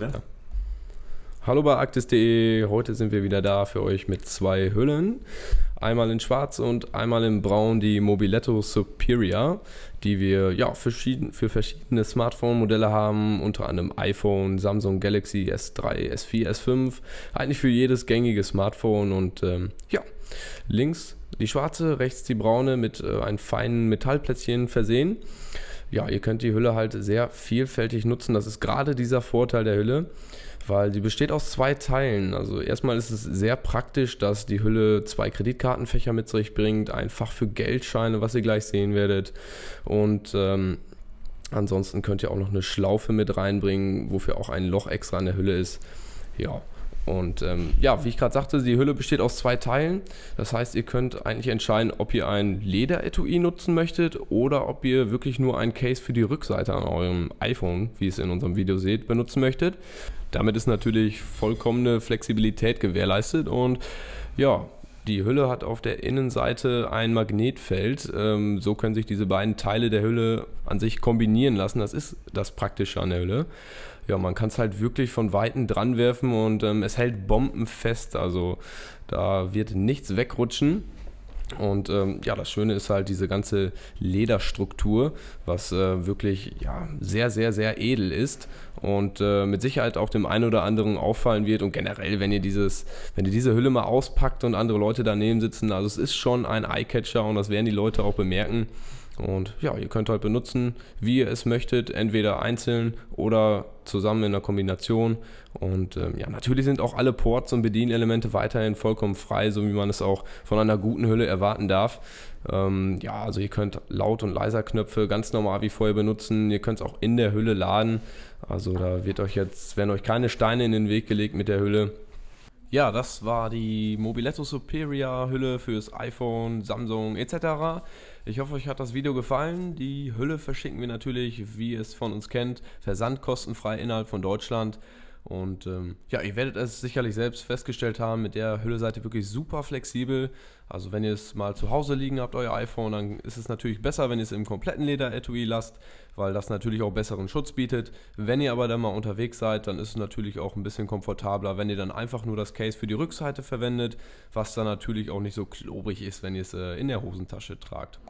Ja. Hallo bei Arktis.de, heute sind wir wieder da für euch mit zwei Hüllen. Einmal in schwarz und einmal in braun die Mobiletto Superior, die wir ja, für, für verschiedene Smartphone-Modelle haben, unter anderem iPhone, Samsung Galaxy S3, S4, S5, eigentlich für jedes gängige Smartphone und ähm, ja, links die schwarze, rechts die braune mit äh, einem feinen Metallplätzchen versehen ja, ihr könnt die Hülle halt sehr vielfältig nutzen. Das ist gerade dieser Vorteil der Hülle, weil sie besteht aus zwei Teilen. Also erstmal ist es sehr praktisch, dass die Hülle zwei Kreditkartenfächer mit sich bringt, ein Fach für Geldscheine, was ihr gleich sehen werdet. Und ähm, ansonsten könnt ihr auch noch eine Schlaufe mit reinbringen, wofür auch ein Loch extra in der Hülle ist. Ja. Und ähm, ja, wie ich gerade sagte, die Hülle besteht aus zwei Teilen. Das heißt, ihr könnt eigentlich entscheiden, ob ihr ein leder Lederetui nutzen möchtet oder ob ihr wirklich nur ein Case für die Rückseite an eurem iPhone, wie ihr es in unserem Video seht, benutzen möchtet. Damit ist natürlich vollkommene Flexibilität gewährleistet und ja, die Hülle hat auf der Innenseite ein Magnetfeld. Ähm, so können sich diese beiden Teile der Hülle an sich kombinieren lassen. Das ist das Praktische an der Hülle. Ja, man kann es halt wirklich von Weitem dran werfen und ähm, es hält bombenfest. Also da wird nichts wegrutschen. Und ähm, ja, das Schöne ist halt diese ganze Lederstruktur, was äh, wirklich ja, sehr, sehr, sehr edel ist und äh, mit Sicherheit auch dem einen oder anderen auffallen wird. Und generell, wenn ihr dieses, wenn ihr diese Hülle mal auspackt und andere Leute daneben sitzen, also es ist schon ein Eyecatcher und das werden die Leute auch bemerken. Und ja, ihr könnt halt benutzen, wie ihr es möchtet, entweder einzeln oder zusammen in der Kombination. Und ähm, ja, natürlich sind auch alle Ports und Bedienelemente weiterhin vollkommen frei, so wie man es auch von einer guten Hülle erwarten darf. Ähm, ja, also ihr könnt laut und leiser Knöpfe ganz normal wie vorher benutzen. Ihr könnt es auch in der Hülle laden. Also da wird euch jetzt, werden euch keine Steine in den Weg gelegt mit der Hülle. Ja, das war die Mobiletto Superior Hülle fürs iPhone, Samsung etc. Ich hoffe, euch hat das Video gefallen. Die Hülle verschicken wir natürlich, wie ihr es von uns kennt, versandkostenfrei innerhalb von Deutschland. Und ähm, ja, ihr werdet es sicherlich selbst festgestellt haben, mit der Hülle seid ihr wirklich super flexibel. Also wenn ihr es mal zu Hause liegen habt, euer iPhone, dann ist es natürlich besser, wenn ihr es im kompletten leder Lederetui lasst, weil das natürlich auch besseren Schutz bietet. Wenn ihr aber dann mal unterwegs seid, dann ist es natürlich auch ein bisschen komfortabler, wenn ihr dann einfach nur das Case für die Rückseite verwendet, was dann natürlich auch nicht so klobrig ist, wenn ihr es äh, in der Hosentasche tragt.